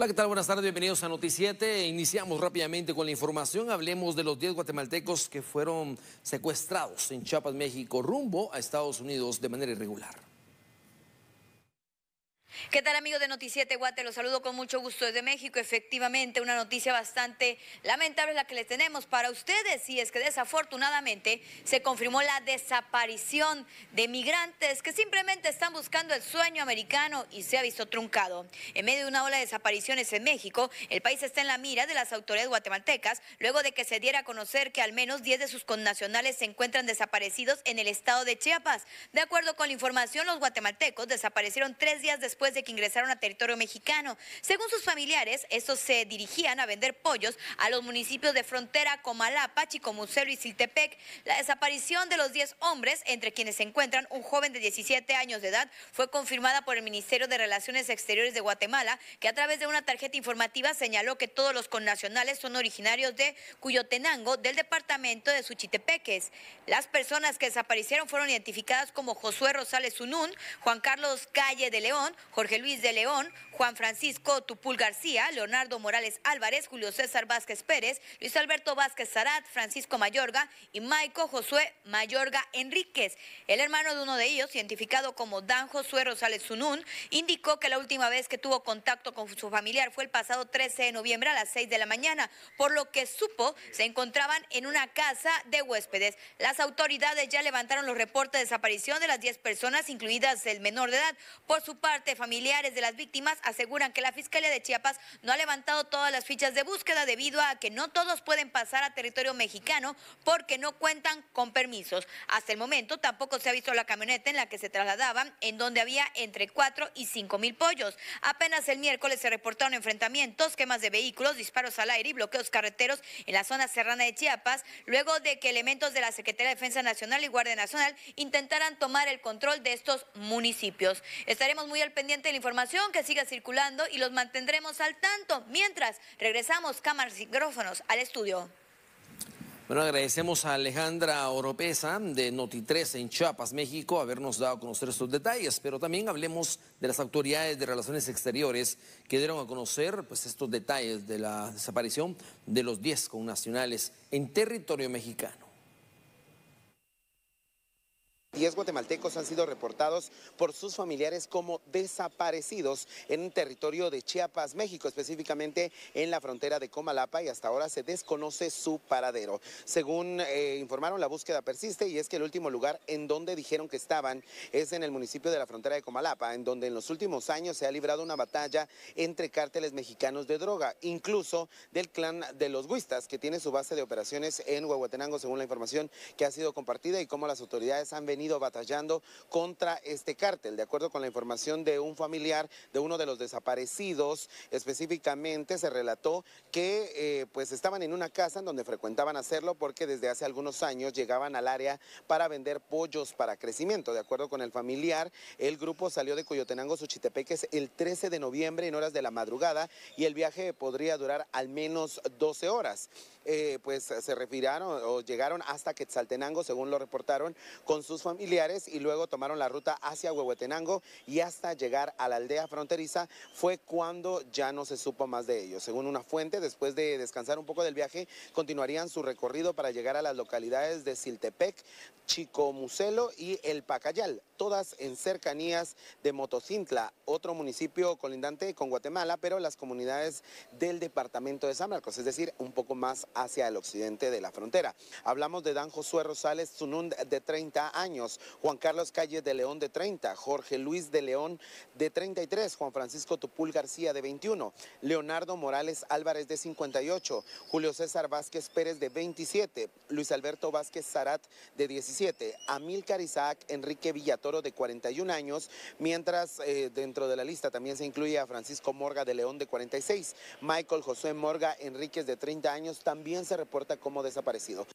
Hola, ¿qué tal? Buenas tardes, bienvenidos a Noticiete. Iniciamos rápidamente con la información. Hablemos de los 10 guatemaltecos que fueron secuestrados en Chiapas, México, rumbo a Estados Unidos de manera irregular. ¿Qué tal amigos de Noticiete Guate? Los saludo con mucho gusto desde México. Efectivamente, una noticia bastante lamentable es la que les tenemos para ustedes y es que desafortunadamente se confirmó la desaparición de migrantes que simplemente están buscando el sueño americano y se ha visto truncado. En medio de una ola de desapariciones en México, el país está en la mira de las autoridades guatemaltecas luego de que se diera a conocer que al menos 10 de sus connacionales se encuentran desaparecidos en el estado de Chiapas. De acuerdo con la información, los guatemaltecos desaparecieron tres días después de que ingresaron a territorio mexicano. Según sus familiares, estos se dirigían a vender pollos a los municipios de Frontera, Comalapa, Chicomucelo y Siltepec. La desaparición de los 10 hombres, entre quienes se encuentran un joven de 17 años de edad, fue confirmada por el Ministerio de Relaciones Exteriores de Guatemala, que a través de una tarjeta informativa señaló que todos los connacionales son originarios de Cuyotenango, del departamento de Suchitepeques. Las personas que desaparecieron fueron identificadas como Josué Rosales Unún, Juan Carlos Calle de León, Jorge Luis de León, Juan Francisco Tupul García, Leonardo Morales Álvarez, Julio César Vázquez Pérez, Luis Alberto Vázquez Zarat, Francisco Mayorga y Maico Josué Mayorga Enríquez. El hermano de uno de ellos, identificado como Dan Josué Rosales Zunún, indicó que la última vez que tuvo contacto con su familiar fue el pasado 13 de noviembre a las 6 de la mañana, por lo que supo se encontraban en una casa de huéspedes. Las autoridades ya levantaron los reportes de desaparición de las 10 personas, incluidas el menor de edad. Por su parte, familiares de las víctimas aseguran que la Fiscalía de Chiapas no ha levantado todas las fichas de búsqueda debido a que no todos pueden pasar a territorio mexicano porque no cuentan con permisos. Hasta el momento tampoco se ha visto la camioneta en la que se trasladaban, en donde había entre 4 y 5 mil pollos. Apenas el miércoles se reportaron enfrentamientos, quemas de vehículos, disparos al aire y bloqueos carreteros en la zona serrana de Chiapas, luego de que elementos de la Secretaría de Defensa Nacional y Guardia Nacional intentaran tomar el control de estos municipios. Estaremos muy al pendiente la información que siga circulando y los mantendremos al tanto. Mientras, regresamos cámaras y micrófonos al estudio. Bueno, agradecemos a Alejandra Oropesa de Noti3 en Chiapas, México, habernos dado a conocer estos detalles, pero también hablemos de las autoridades de Relaciones Exteriores que dieron a conocer pues, estos detalles de la desaparición de los 10 connacionales en territorio mexicano. 10 guatemaltecos han sido reportados por sus familiares como desaparecidos en un territorio de Chiapas, México, específicamente en la frontera de Comalapa y hasta ahora se desconoce su paradero. Según eh, informaron, la búsqueda persiste y es que el último lugar en donde dijeron que estaban es en el municipio de la frontera de Comalapa, en donde en los últimos años se ha librado una batalla entre cárteles mexicanos de droga, incluso del clan de los Huistas, que tiene su base de operaciones en Huehuetenango, según la información que ha sido compartida y cómo las autoridades han venido ido batallando contra este cártel. De acuerdo con la información de un familiar de uno de los desaparecidos, específicamente se relató que eh, pues estaban en una casa en donde frecuentaban hacerlo porque desde hace algunos años llegaban al área para vender pollos para crecimiento. De acuerdo con el familiar, el grupo salió de Coyotenango, Suchitepeques, el 13 de noviembre en horas de la madrugada y el viaje podría durar al menos 12 horas. Eh, pues se refirieron o llegaron hasta Quetzaltenango, según lo reportaron, con sus familiares familiares y luego tomaron la ruta hacia Huehuetenango y hasta llegar a la aldea fronteriza fue cuando ya no se supo más de ellos. Según una fuente, después de descansar un poco del viaje, continuarían su recorrido para llegar a las localidades de Siltepec, Chico Muselo y El Pacayal, todas en cercanías de Motocintla, otro municipio colindante con Guatemala, pero las comunidades del departamento de San Marcos, es decir, un poco más hacia el occidente de la frontera. Hablamos de Dan Josué Rosales Zunund de 30 años, Juan Carlos Calle de León de 30, Jorge Luis de León de 33, Juan Francisco Tupul García de 21, Leonardo Morales Álvarez de 58, Julio César Vázquez Pérez de 27, Luis Alberto Vázquez Zarat de 17, amil Amílcar Isaac Enrique Villatoro de 41 años, mientras eh, dentro de la lista también se incluye a Francisco Morga de León de 46, Michael José Morga Enríquez de 30 años también se reporta como desaparecido.